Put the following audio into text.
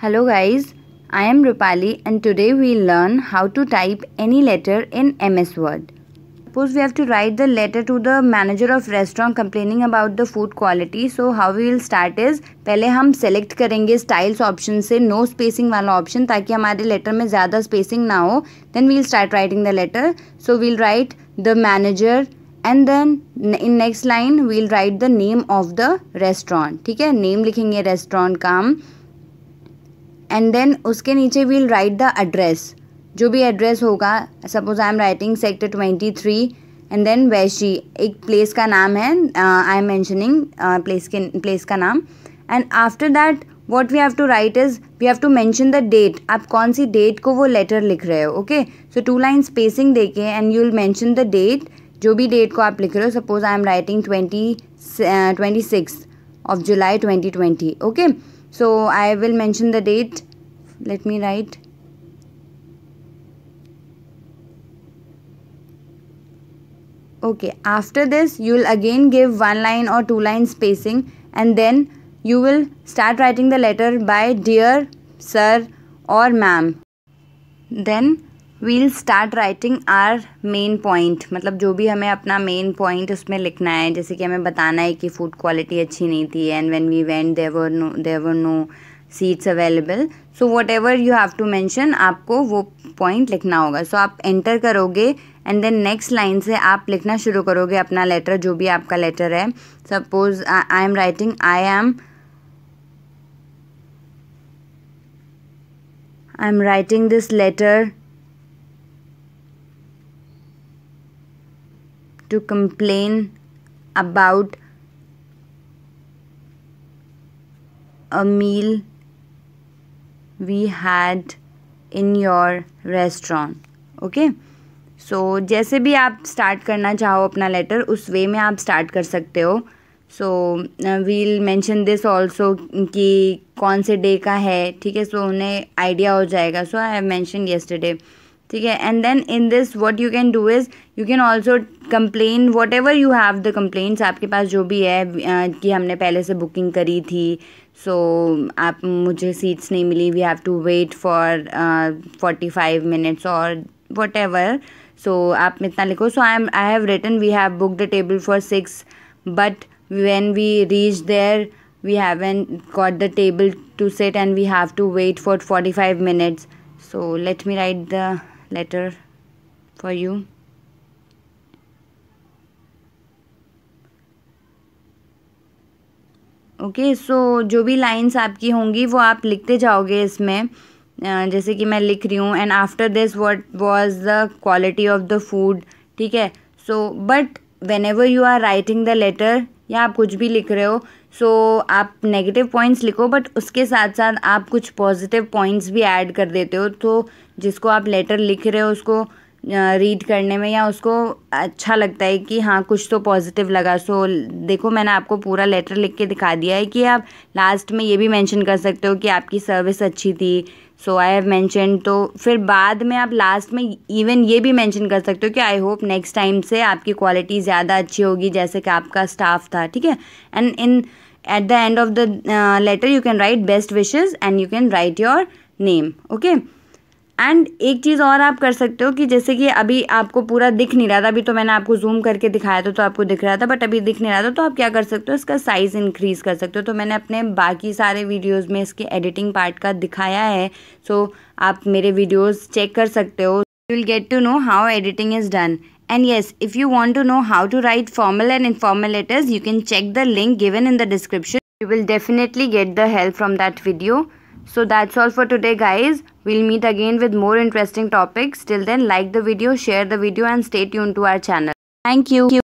Hello guys, I am Rupali and today we will learn how to type any letter in MS Word. Suppose we have to write the letter to the manager of restaurant complaining about the food quality. So how we will start is पहले हम select करेंगे styles option से no spacing वाला option ताकि हमारे letter में ज़्यादा spacing ना हो Then we will start writing the letter. So we will write the manager and then in next line will write the name of the restaurant ठीक है नेम लिखेंगे रेस्टोरेंट का हम एंड देन उसके नीचे वील राइट द एड्रेस जो भी address होगा suppose I am writing sector twenty three and then Vashi एक प्लेस का नाम है आई एम मैंशनिंग प्लेस के प्लेस का नाम and after that what we have to write is we have to mention the date आप कौन सी डेट को वो लेटर लिख रहे हो okay so two line spacing दे के and you will mention the date जो भी डेट को आप लिख रहे हो suppose I am writing twenty twenty six of July twenty twenty okay so I will mention the date let me write okay after this you will again give one line or two line spacing and then you will start writing the letter by dear sir or ma'am then we'll start writing our main point मतलब जो भी हमें अपना main point उसमें लिखना है जैसे कि हमें बताना है कि food quality अच्छी नहीं थी and when we went there were no there were no seats available so whatever you have to mention आपको वो point लिखना होगा so आप enter करोगे एंड देन नेक्स्ट लाइन से आप लिखना शुरू करोगे अपना लेटर जो भी आपका लेटर है suppose I am writing I am I am writing this letter to complain about a we had in your your okay okay so so, जैसे भी आप स्टार्ट करना चाहो अपना लेटर उस वे में आप स्टार्ट कर सकते हो so will mention this also कि कौन से डे का है ठीक है सो उन्हें आइडिया हो जाएगा so I have mention yesterday ठीक है and then in this what you can do is you can also complain whatever you have the complaints आपके पास जो भी है uh, कि हमने पहले से बुकिंग करी थी सो so, आप मुझे सीट्स नहीं मिली we have to wait for forty five minutes और वट एवर सो आप इतना लिखो so I am I have written we have book the table for six but when we reach there we haven't got the table to set and we have to wait for forty five minutes so let me write the letter for you okay so जो भी lines आपकी होंगी वो आप लिखते जाओगे इसमें जैसे कि मैं लिख रही हूँ and after this what was the quality of the food ठीक है so but whenever you are writing the letter या आप कुछ भी लिख रहे हो सो so, आप नेगेटिव पॉइंट्स लिखो बट उसके साथ साथ आप कुछ पॉजिटिव पॉइंट्स भी ऐड कर देते हो तो जिसको आप लेटर लिख रहे हो उसको रीड करने में या उसको अच्छा लगता है कि हाँ कुछ तो पॉजिटिव लगा सो देखो मैंने आपको पूरा लेटर लिख के दिखा दिया है कि आप लास्ट में ये भी मेंशन कर सकते हो कि आपकी सर्विस अच्छी थी सो आई हैव मैंशन तो फिर बाद में आप लास्ट में इवन ये भी मेंशन कर सकते हो कि आई होप नेक्स्ट टाइम से आपकी क्वालिटी ज़्यादा अच्छी होगी जैसे कि आपका स्टाफ था ठीक है and in at the end of the letter you can write best wishes and you can write your name okay and एक चीज़ और आप कर सकते हो कि जैसे कि अभी आपको पूरा दिख नहीं रहा था अभी तो मैंने आपको जूम करके दिखाया था तो आपको दिख रहा था बट अभी दिख नहीं रहा था तो आप क्या कर सकते हो इसका साइज़ इंक्रीज़ कर सकते हो तो मैंने अपने बाकी सारे वीडियोज़ में इसके एडिटिंग पार्ट का दिखाया है सो so, आप मेरे वीडियोज़ चेक कर सकते हो you will get to know how editing is done and yes if you want to know how to write formal and informal letters you can check the link given in the description you will definitely get the help from that video so that's all for today guys We'll meet again with more interesting topics. Till then, like the video, share the video and stay tuned to our channel. Thank you.